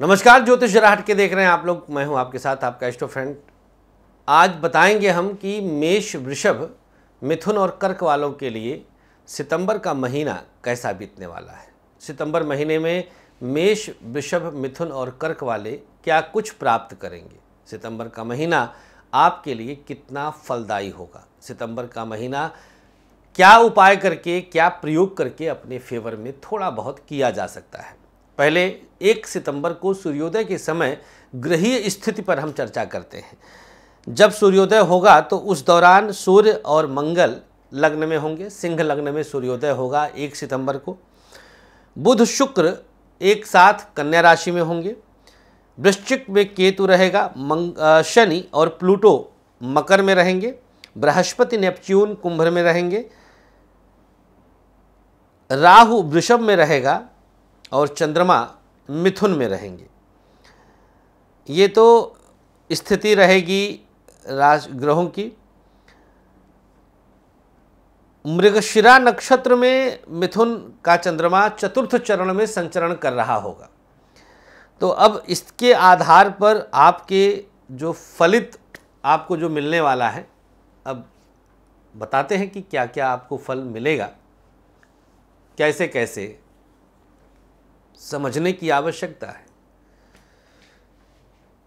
नमस्कार ज्योतिष जराहट के देख रहे हैं आप लोग मैं हूं आपके साथ आपका एस्टो फ्रेंड आज बताएंगे हम कि मेष वृषभ मिथुन और कर्क वालों के लिए सितंबर का महीना कैसा बीतने वाला है सितंबर महीने में मेष वृषभ मिथुन और कर्क वाले क्या कुछ प्राप्त करेंगे सितंबर का महीना आपके लिए कितना फलदायी होगा सितंबर का महीना क्या उपाय करके क्या प्रयोग करके अपने फेवर में थोड़ा बहुत किया जा सकता है पहले एक सितंबर को सूर्योदय के समय ग्रहीय स्थिति पर हम चर्चा करते हैं जब सूर्योदय होगा तो उस दौरान सूर्य और मंगल लग्न में होंगे सिंह लग्न में सूर्योदय होगा एक सितंबर को बुध शुक्र एक साथ कन्या राशि में होंगे वृश्चिक में केतु रहेगा मंग शनि और प्लूटो मकर में रहेंगे बृहस्पति नेपच्यून कुंभ में रहेंगे राहु वृषभ में रहेगा और चंद्रमा मिथुन में रहेंगे ये तो स्थिति रहेगी राज ग्रहों की मृगशिरा नक्षत्र में मिथुन का चंद्रमा चतुर्थ चरण में संचरण कर रहा होगा तो अब इसके आधार पर आपके जो फलित आपको जो मिलने वाला है अब बताते हैं कि क्या क्या आपको फल मिलेगा कैसे कैसे समझने की आवश्यकता है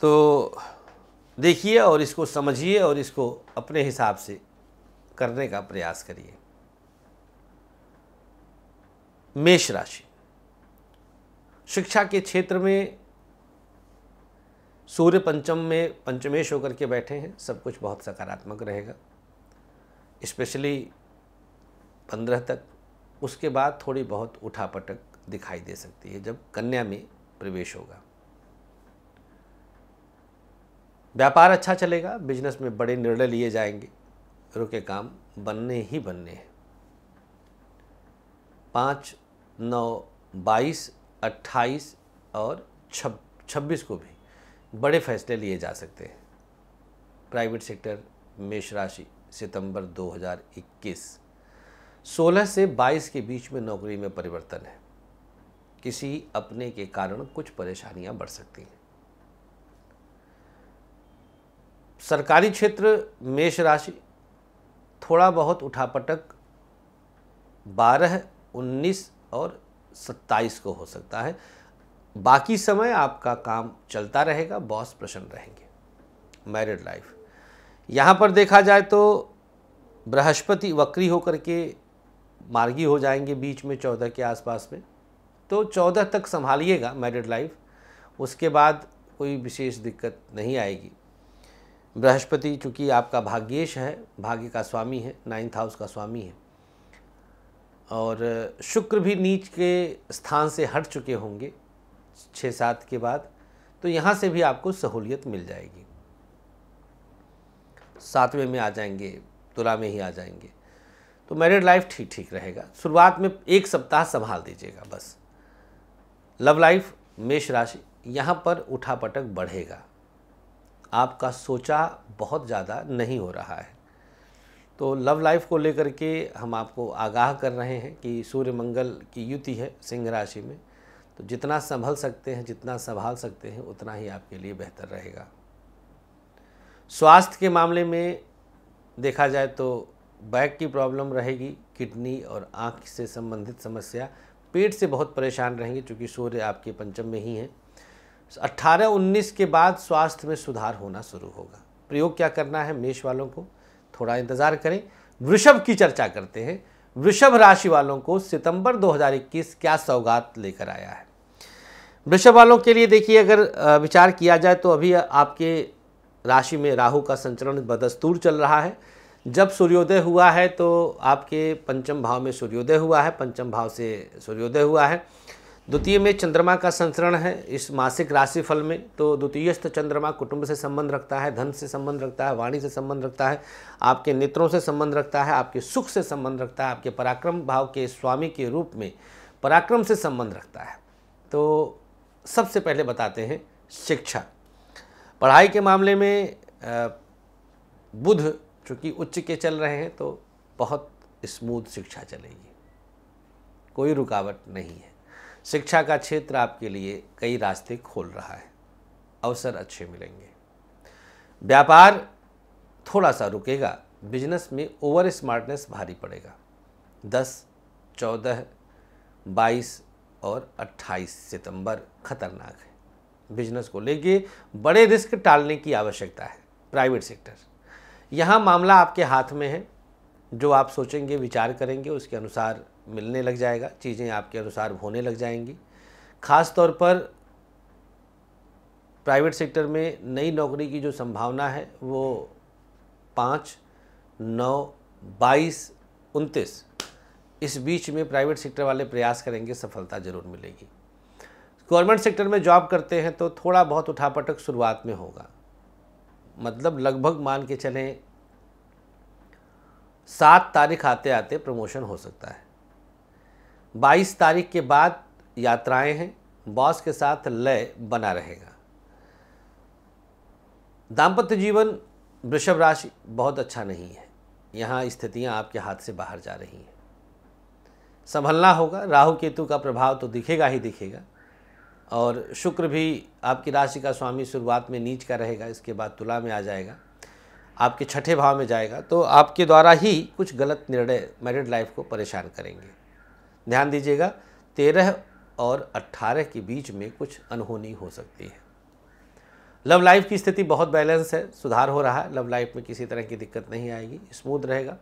तो देखिए और इसको समझिए और इसको अपने हिसाब से करने का प्रयास करिए मेष राशि शिक्षा के क्षेत्र में सूर्य पंचम में पंचमेश होकर के बैठे हैं सब कुछ बहुत सकारात्मक रहेगा स्पेशली पंद्रह तक उसके बाद थोड़ी बहुत उठापटक दिखाई दे सकती है जब कन्या में प्रवेश होगा व्यापार अच्छा चलेगा बिजनेस में बड़े निर्णय लिए जाएंगे रुके काम बनने ही बनने हैं पाँच नौ बाईस अट्ठाईस और छब छब्बीस को भी बड़े फैसले लिए जा सकते हैं प्राइवेट सेक्टर मेष राशि सितंबर 2021 16 से 22 के बीच में नौकरी में परिवर्तन है किसी अपने के कारण कुछ परेशानियां बढ़ सकती हैं सरकारी क्षेत्र मेष राशि थोड़ा बहुत उठापटक 12, 19 और 27 को हो सकता है बाकी समय आपका काम चलता रहेगा बॉस प्रसन्न रहेंगे मैरिड लाइफ यहाँ पर देखा जाए तो बृहस्पति वक्री होकर के मार्गी हो जाएंगे बीच में चौदह के आसपास में तो चौदह तक संभालिएगा मैरिड लाइफ उसके बाद कोई विशेष दिक्कत नहीं आएगी बृहस्पति चूँकि आपका भाग्येश है भाग्य का स्वामी है नाइन्थ हाउस का स्वामी है और शुक्र भी नीच के स्थान से हट चुके होंगे छः सात के बाद तो यहाँ से भी आपको सहूलियत मिल जाएगी सातवें में आ जाएंगे तुला में ही आ जाएंगे तो मैरिड लाइफ ठीक ठीक रहेगा शुरुआत में एक सप्ताह संभाल दीजिएगा बस लव लाइफ मेष राशि यहाँ पर उठापटक बढ़ेगा आपका सोचा बहुत ज़्यादा नहीं हो रहा है तो लव लाइफ को लेकर के हम आपको आगाह कर रहे हैं कि सूर्य मंगल की युति है सिंह राशि में तो जितना संभल सकते हैं जितना संभाल सकते हैं उतना ही आपके लिए बेहतर रहेगा स्वास्थ्य के मामले में देखा जाए तो बैक की प्रॉब्लम रहेगी किडनी और आँख से संबंधित समस्या पेट से बहुत परेशान रहेंगे क्योंकि सूर्य आपके पंचम में ही है 18-19 के बाद स्वास्थ्य में सुधार होना शुरू होगा प्रयोग क्या करना है मेष वालों को थोड़ा इंतज़ार करें वृषभ की चर्चा करते हैं वृषभ राशि वालों को सितंबर 2021 क्या सौगात लेकर आया है वृषभ वालों के लिए देखिए अगर विचार किया जाए तो अभी आपके राशि में राहु का संचरण बदस्तूर चल रहा है जब सूर्योदय हुआ है तो आपके पंचम भाव में सूर्योदय हुआ है पंचम भाव से सूर्योदय हुआ है द्वितीय में चंद्रमा का संचरण है इस मासिक राशिफल में तो द्वितीयस्थ चंद्रमा कुटुंब से संबंध रखता है धन से संबंध रखता है वाणी से संबंध रखता है आपके नेत्रों से संबंध रखता है आपके सुख से संबंध रखता है आपके पराक्रम भाव के स्वामी के रूप में पराक्रम से संबंध रखता है तो सबसे पहले बताते हैं शिक्षा पढ़ाई के मामले में बुध चूँकि उच्च के चल रहे हैं तो बहुत स्मूथ शिक्षा चलेगी कोई रुकावट नहीं है शिक्षा का क्षेत्र आपके लिए कई रास्ते खोल रहा है अवसर अच्छे मिलेंगे व्यापार थोड़ा सा रुकेगा बिजनेस में ओवर स्मार्टनेस भारी पड़ेगा दस चौदह बाईस और अट्ठाईस सितंबर खतरनाक है बिजनेस को लेके बड़े रिस्क टालने की आवश्यकता है प्राइवेट सेक्टर यहाँ मामला आपके हाथ में है जो आप सोचेंगे विचार करेंगे उसके अनुसार मिलने लग जाएगा चीज़ें आपके अनुसार होने लग जाएंगी ख़ास तौर पर प्राइवेट सेक्टर में नई नौकरी की जो संभावना है वो पाँच नौ बाईस उनतीस इस बीच में प्राइवेट सेक्टर वाले प्रयास करेंगे सफलता ज़रूर मिलेगी गवर्नमेंट सेक्टर में जॉब करते हैं तो थोड़ा बहुत उठापटक शुरुआत में होगा मतलब लगभग मान के चलें सात तारीख आते आते प्रमोशन हो सकता है बाईस तारीख के बाद यात्राएं हैं बॉस के साथ लय बना रहेगा दाम्पत्य जीवन वृषभ राशि बहुत अच्छा नहीं है यहाँ स्थितियाँ आपके हाथ से बाहर जा रही हैं संभलना होगा राहु केतु का प्रभाव तो दिखेगा ही दिखेगा और शुक्र भी आपकी राशि का स्वामी शुरुआत में नीच का रहेगा इसके बाद तुला में आ जाएगा आपके छठे भाव में जाएगा तो आपके द्वारा ही कुछ गलत निर्णय मैरिड लाइफ को परेशान करेंगे ध्यान दीजिएगा तेरह और अट्ठारह के बीच में कुछ अनहोनी हो सकती है लव लाइफ की स्थिति बहुत बैलेंस है सुधार हो रहा है लव लाइफ में किसी तरह की दिक्कत नहीं आएगी स्मूथ रहेगा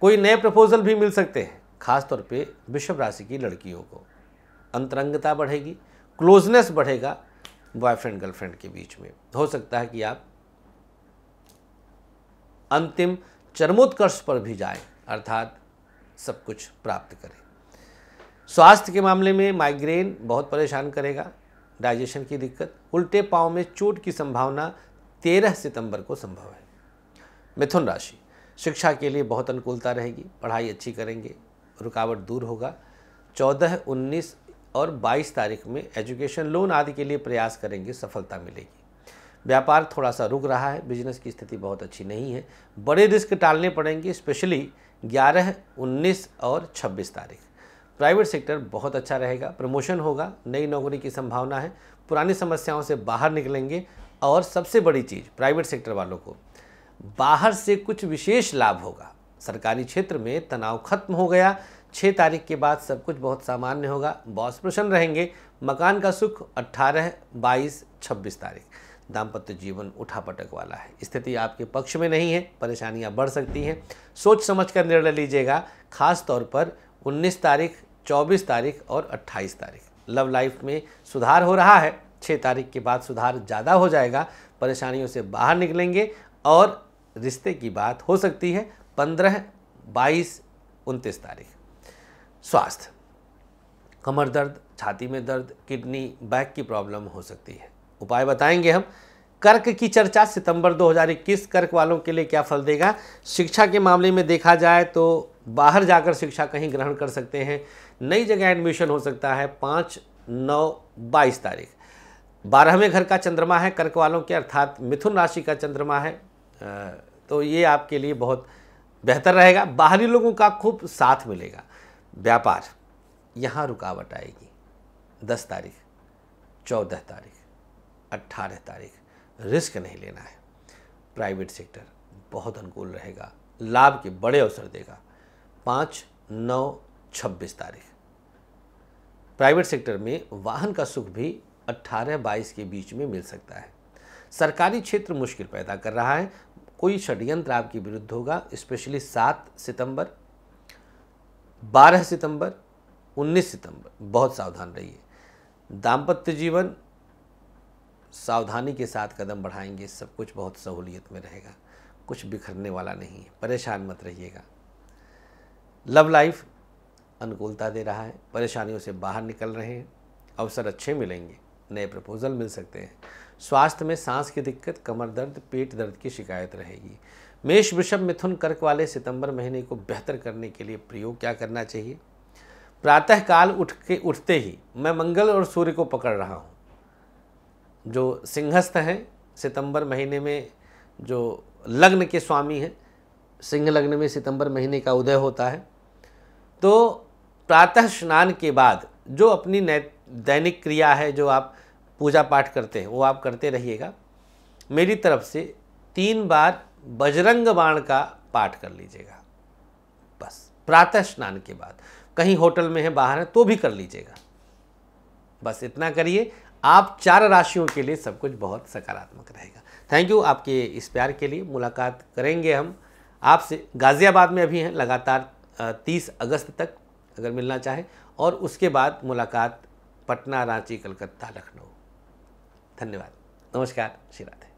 कोई नए प्रपोजल भी मिल सकते हैं खासतौर पर वृषभ राशि की लड़कियों को अंतरंगता बढ़ेगी क्लोजनेस बढ़ेगा बॉयफ्रेंड गर्लफ्रेंड के बीच में हो सकता है कि आप अंतिम चरमोत्कर्ष पर भी जाएं अर्थात सब कुछ प्राप्त करें स्वास्थ्य के मामले में माइग्रेन बहुत परेशान करेगा डाइजेशन की दिक्कत उल्टे पाँव में चोट की संभावना तेरह सितंबर को संभव है मिथुन राशि शिक्षा के लिए बहुत अनुकूलता रहेगी पढ़ाई अच्छी करेंगे रुकावट दूर होगा चौदह उन्नीस और 22 तारीख में एजुकेशन लोन आदि के लिए प्रयास करेंगे सफलता मिलेगी व्यापार थोड़ा सा रुक रहा है बिजनेस की स्थिति बहुत अच्छी नहीं है बड़े रिस्क टालने पड़ेंगे स्पेशली 11, 19 और 26 तारीख प्राइवेट सेक्टर बहुत अच्छा रहेगा प्रमोशन होगा नई नौकरी की संभावना है पुरानी समस्याओं से बाहर निकलेंगे और सबसे बड़ी चीज़ प्राइवेट सेक्टर वालों को बाहर से कुछ विशेष लाभ होगा सरकारी क्षेत्र में तनाव खत्म हो गया छः तारीख के बाद सब कुछ बहुत सामान्य होगा बॉस प्रसन्न रहेंगे मकान का सुख अट्ठारह बाईस छब्बीस तारीख दाम्पत्य जीवन उठापटक वाला है स्थिति आपके पक्ष में नहीं है परेशानियां बढ़ सकती हैं सोच समझ कर निर्णय लीजिएगा खास तौर पर 19 तारीख 24 तारीख और 28 तारीख लव लाइफ में सुधार हो रहा है छः तारीख के बाद सुधार ज़्यादा हो जाएगा परेशानियों से बाहर निकलेंगे और रिश्ते की बात हो सकती है पंद्रह बाईस उनतीस तारीख स्वास्थ्य कमर दर्द छाती में दर्द किडनी बैक की प्रॉब्लम हो सकती है उपाय बताएंगे हम कर्क की चर्चा सितंबर 2021 कर्क वालों के लिए क्या फल देगा शिक्षा के मामले में देखा जाए तो बाहर जाकर शिक्षा कहीं ग्रहण कर सकते हैं नई जगह एडमिशन हो सकता है पाँच नौ बाईस तारीख बारहवें घर का चंद्रमा है कर्क वालों के अर्थात मिथुन राशि का चंद्रमा है तो ये आपके लिए बहुत बेहतर रहेगा बाहरी लोगों का खूब साथ मिलेगा व्यापार यहाँ रुकावट आएगी दस तारीख चौदह तारीख अट्ठारह तारीख रिस्क नहीं लेना है प्राइवेट सेक्टर बहुत अनुकूल रहेगा लाभ के बड़े अवसर देगा पाँच नौ छब्बीस तारीख प्राइवेट सेक्टर में वाहन का सुख भी 18-22 के बीच में मिल सकता है सरकारी क्षेत्र मुश्किल पैदा कर रहा है कोई षड्यंत्र आपके विरुद्ध होगा स्पेशली सात सितंबर 12 सितंबर 19 सितंबर बहुत सावधान रहिए दाम्पत्य जीवन सावधानी के साथ कदम बढ़ाएंगे सब कुछ बहुत सहूलियत में रहेगा कुछ बिखरने वाला नहीं है परेशान मत रहिएगा लव लाइफ अनुकूलता दे रहा है परेशानियों से बाहर निकल रहे हैं अवसर अच्छे मिलेंगे नए प्रपोजल मिल सकते हैं स्वास्थ्य में सांस की दिक्कत कमर दर्द पेट दर्द की शिकायत रहेगी मेष वृषभ मिथुन कर्क वाले सितंबर महीने को बेहतर करने के लिए प्रयोग क्या करना चाहिए प्रातःकाल उठ के उठते ही मैं मंगल और सूर्य को पकड़ रहा हूँ जो सिंहस्थ हैं सितंबर महीने में जो लग्न के स्वामी हैं सिंह लग्न में सितंबर महीने का उदय होता है तो प्रातः स्नान के बाद जो अपनी दैनिक क्रिया है जो आप पूजा पाठ करते हैं वो आप करते रहिएगा मेरी तरफ से तीन बार बजरंग बाण का पाठ कर लीजिएगा बस प्रातः स्नान के बाद कहीं होटल में है बाहर है तो भी कर लीजिएगा बस इतना करिए आप चार राशियों के लिए सब कुछ बहुत सकारात्मक रहेगा थैंक यू आपके इस प्यार के लिए मुलाकात करेंगे हम आपसे गाज़ियाबाद में अभी हैं लगातार तीस अगस्त तक अगर मिलना चाहें और उसके बाद मुलाकात पटना रांची कलकत्ता लखनऊ धन्यवाद नमस्कार श्री राधे